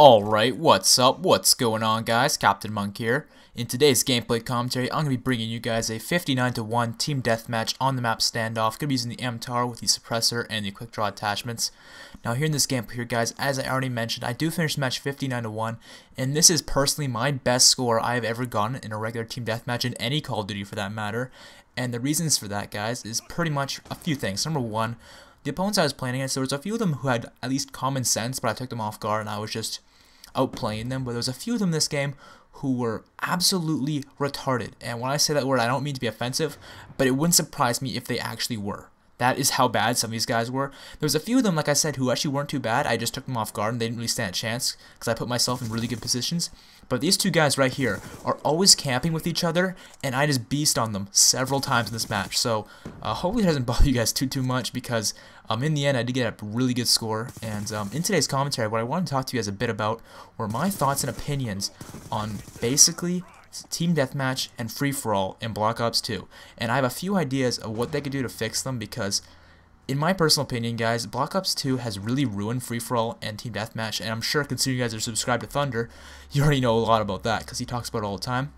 Alright, what's up? What's going on guys? Captain Monk here. In today's gameplay commentary, I'm going to be bringing you guys a 59-1 team deathmatch on the map standoff. Going to be using the MTAR with the suppressor and the quick draw attachments. Now here in this gameplay here guys, as I already mentioned, I do finish the match 59-1 and this is personally my best score I have ever gotten in a regular team deathmatch in any Call of Duty for that matter. And the reasons for that guys is pretty much a few things. Number one, the opponents I was playing against, there was a few of them who had at least common sense, but I took them off guard and I was just outplaying them, but there was a few of them this game who were absolutely retarded. And when I say that word, I don't mean to be offensive, but it wouldn't surprise me if they actually were. That is how bad some of these guys were. There was a few of them, like I said, who actually weren't too bad. I just took them off guard and they didn't really stand a chance because I put myself in really good positions. But these two guys right here are always camping with each other, and I just beast on them several times in this match. So uh, hopefully it doesn't bother you guys too, too much because um, in the end I did get a really good score. And um, in today's commentary, what I want to talk to you guys a bit about were my thoughts and opinions on basically team deathmatch and free for all in Black Ops 2. And I have a few ideas of what they could do to fix them because in my personal opinion, guys, Black Ops 2 has really ruined free for all and team deathmatch and I'm sure considering you guys are subscribed to Thunder, you already know a lot about that cuz he talks about it all the time.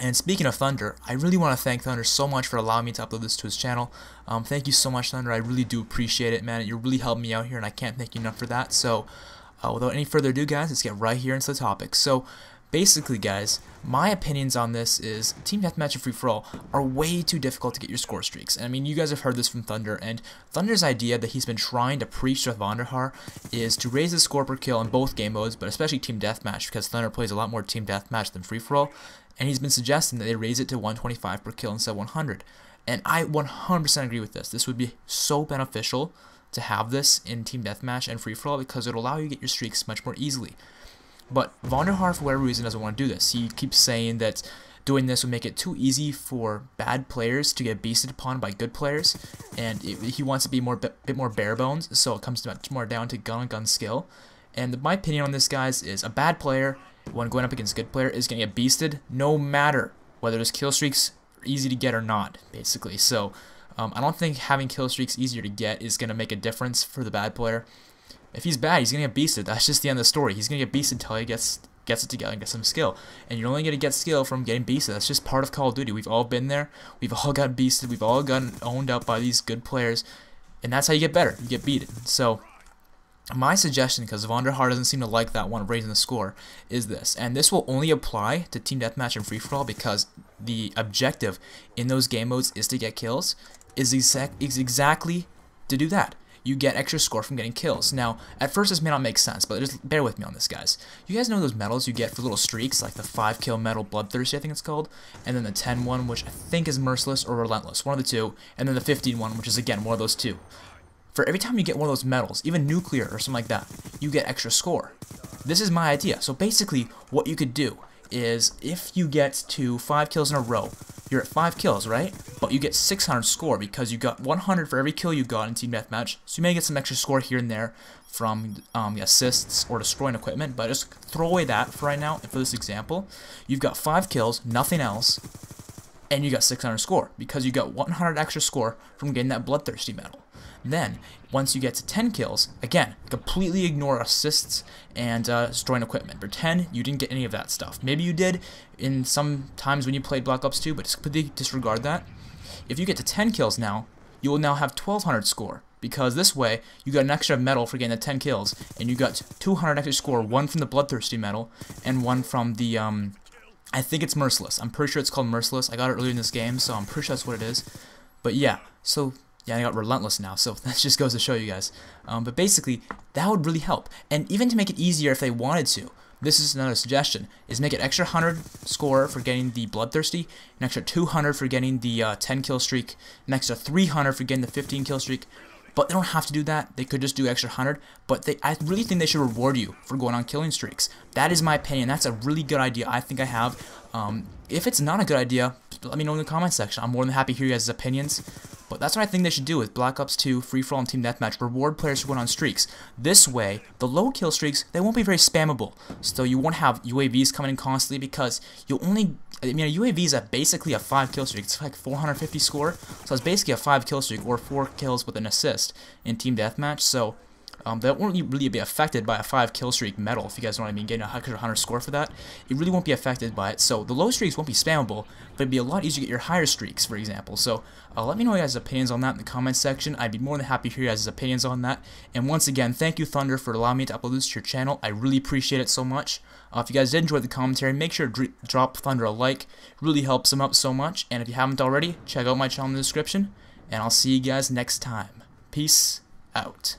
And speaking of Thunder, I really want to thank Thunder so much for allowing me to upload this to his channel. Um, thank you so much, Thunder. I really do appreciate it, man. You're really helping me out here, and I can't thank you enough for that. So, uh, without any further ado, guys, let's get right here into the topic. So, Basically, guys, my opinions on this is Team Deathmatch and Free For All are way too difficult to get your score streaks. And I mean, you guys have heard this from Thunder, and Thunder's idea that he's been trying to preach to Vonderhaar is to raise the score per kill in both game modes, but especially Team Deathmatch, because Thunder plays a lot more Team Deathmatch than Free For All, and he's been suggesting that they raise it to 125 per kill instead of 100. And I 100% agree with this. This would be so beneficial to have this in Team Deathmatch and Free For All because it'll allow you to get your streaks much more easily. But Vonderhaar, for whatever reason, doesn't want to do this. He keeps saying that doing this would make it too easy for bad players to get beasted upon by good players, and it, he wants to be more bit more bare bones, so it comes much more down to gun and gun skill. And my opinion on this, guys, is a bad player, when going up against a good player, is going to get beasted no matter whether those kill streaks are easy to get or not, basically. So um, I don't think having kill streaks easier to get is going to make a difference for the bad player. If he's bad, he's gonna get beasted. That's just the end of the story. He's gonna get beasted until he gets gets it together and gets some skill. And you're only gonna get skill from getting beasted. That's just part of Call of Duty. We've all been there. We've all gotten beasted. We've all gotten owned up by these good players, and that's how you get better. You get beaten. So. My suggestion, because Vonderhaar doesn't seem to like that one raising the score, is this. And this will only apply to Team Deathmatch and Free For All because the objective in those game modes is to get kills, is, exact, is exactly to do that you get extra score from getting kills. Now, at first this may not make sense, but just bear with me on this, guys. You guys know those medals you get for little streaks, like the 5-kill medal Bloodthirsty, I think it's called, and then the 10 one, which I think is Merciless or Relentless, one of the two, and then the 15 one, which is again one of those two. For every time you get one of those medals, even Nuclear or something like that, you get extra score. This is my idea. So basically, what you could do is if you get to 5 kills in a row, you're at 5 kills, right? But you get 600 score because you got 100 for every kill you got in Team Deathmatch. So you may get some extra score here and there from um, assists or destroying equipment. But just throw away that for right now and for this example. You've got 5 kills, nothing else and you got 600 score because you got 100 extra score from getting that bloodthirsty medal. Then, once you get to 10 kills, again, completely ignore assists and uh, destroying equipment. Pretend you didn't get any of that stuff. Maybe you did in some times when you played Black Ops 2, but just completely disregard that. If you get to 10 kills now, you will now have 1200 score because this way you got an extra medal for getting the 10 kills and you got 200 extra score, one from the bloodthirsty medal and one from the um, I think it's Merciless. I'm pretty sure it's called Merciless. I got it earlier in this game, so I'm pretty sure that's what it is. But yeah, so yeah, I got Relentless now, so that just goes to show you guys. Um, but basically, that would really help. And even to make it easier if they wanted to, this is another suggestion, is make it extra 100 score for getting the Bloodthirsty, an extra 200 for getting the uh, 10 kill streak, an extra 300 for getting the 15 kill streak, but they don't have to do that. They could just do extra 100. But they, I really think they should reward you for going on killing streaks. That is my opinion. That's a really good idea I think I have. Um, if it's not a good idea, let me know in the comment section. I'm more than happy to hear you guys' opinions. But that's what I think they should do with Black Ops 2, Free For All, and Team Deathmatch. Reward players who went on streaks. This way, the low kill streaks, they won't be very spammable. So you won't have UAVs coming in constantly because you'll only I mean, UAV is basically a 5 kill streak. It's like 450 score. So it's basically a 5 kill streak or 4 kills with an assist in Team Deathmatch. So um, that won't really be affected by a 5 kill streak medal, if you guys know what I mean, getting a hundred Hunter score for that. It really won't be affected by it, so the low streaks won't be spammable, but it'd be a lot easier to get your higher streaks, for example. So uh, let me know your guys' opinions on that in the comments section. I'd be more than happy to hear your guys' opinions on that. And once again, thank you, Thunder, for allowing me to upload this to your channel. I really appreciate it so much. Uh, if you guys did enjoy the commentary, make sure to drop Thunder a like. It really helps him out so much. And if you haven't already, check out my channel in the description. And I'll see you guys next time. Peace out.